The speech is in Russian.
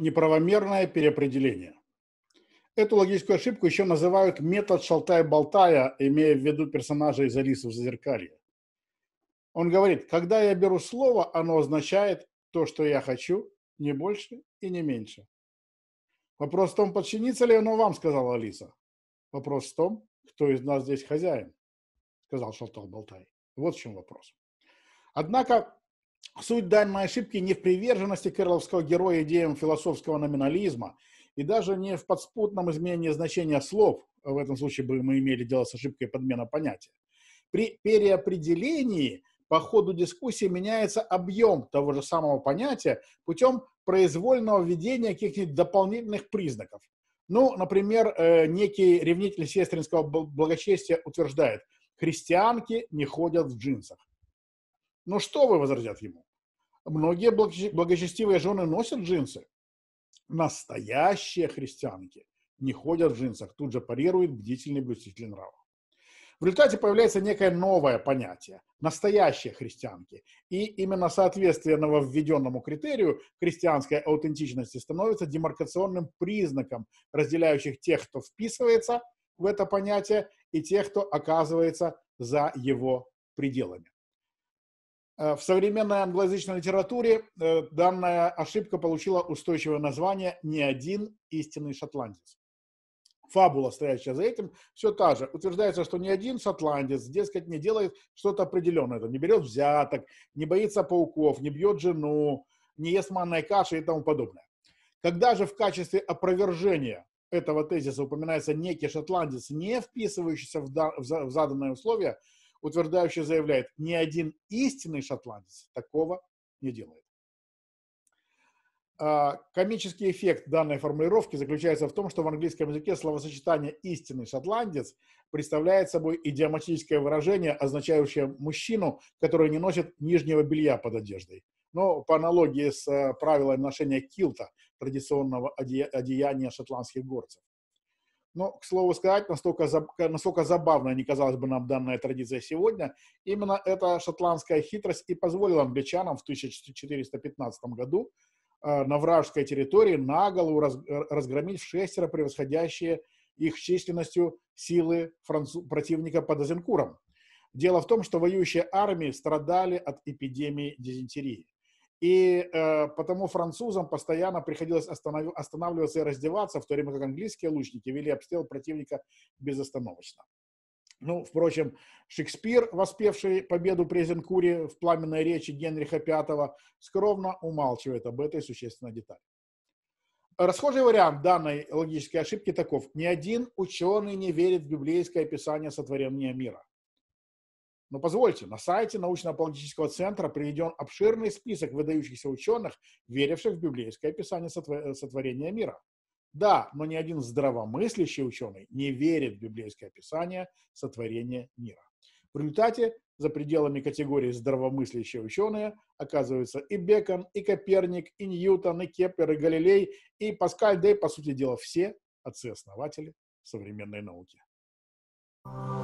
неправомерное переопределение. Эту логическую ошибку еще называют метод шалтая-болтая, имея в виду персонажа из Алисы в Зазеркалье. Он говорит, когда я беру слово, оно означает то, что я хочу, не больше и не меньше. Вопрос в том, подчинится ли оно вам, сказала Алиса. Вопрос в том, кто из нас здесь хозяин, сказал Шалтал Болтай. Вот в чем вопрос. Однако Суть данной ошибки не в приверженности кэрловского героя идеям философского номинализма и даже не в подспутном изменении значения слов, в этом случае бы мы имели дело с ошибкой подмена понятия. При переопределении по ходу дискуссии меняется объем того же самого понятия путем произвольного введения каких-нибудь дополнительных признаков. Ну, например, э, некий ревнитель сестринского благочестия утверждает, христианки не ходят в джинсах. Но что вы, возразят ему, многие благочестивые жены носят джинсы. Настоящие христианки не ходят в джинсах, тут же парирует бдительный блюститель нрава. В результате появляется некое новое понятие – настоящие христианки. И именно соответствие нововведенному критерию христианской аутентичности становится демаркационным признаком, разделяющих тех, кто вписывается в это понятие, и тех, кто оказывается за его пределами. Э, в современной англоязычной литературе э, данная ошибка получила устойчивое название не один истинный шотландец». Фабула, стоящая за этим, все та же. Утверждается, что ни один шотландец, дескать, не делает что-то определенное. Не берет взяток, не боится пауков, не бьет жену, не ест манной каши и тому подобное. Когда же в качестве опровержения этого тезиса упоминается некий шотландец, не вписывающийся в, заданные условия. Утверждающий заявляет, ни один истинный шотландец такого не делает. А, комический эффект данной формулировки заключается в том, что в английском языке словосочетание «истинный шотландец» представляет собой идиоматическое выражение, означающее мужчину, который не носит нижнего белья под одеждой. Но по аналогии с э, правилами ношения килта, традиционного одеяния шотландских горцев. Но, к слову сказать, настолько, настолько забавно не казалась бы нам данная традиция сегодня, именно эта шотландская хитрость и позволила англичанам в 1415 году э, на вражеской территории на голову разгромить в шестеро превосходящие их численностью силы францу... противника под Азенкуром. Дело в том, что воюющие армии страдали от эпидемии дизентерии. И э, потому французам постоянно приходилось останов... останавливаться и раздеваться, в то время как английские лучники вели обстрел противника безостановочно. Ну, впрочем, Шекспир, воспевший победу при Эзенкуре в пламенной речи Генриха V, скромно умалчивает об этой существенной детали. Расхожий вариант данной логической ошибки таков. Ни один ученый не верит в библейское описание сотворения мира. Но позвольте, на сайте научно-апологетического центра приведен обширный список выдающихся ученых, веривших в библейское описание э, сотворения мира. Да, но ни один здравомыслящий ученый не верит в библейское описание сотворения мира. В результате за пределами категории здравомыслящие ученые оказываются и Бекон, и Коперник, и Ньютон, и Кеплер, и Галилей, и Паскаль, да и, по сути дела, все отцы-основатели современной науки. Thank you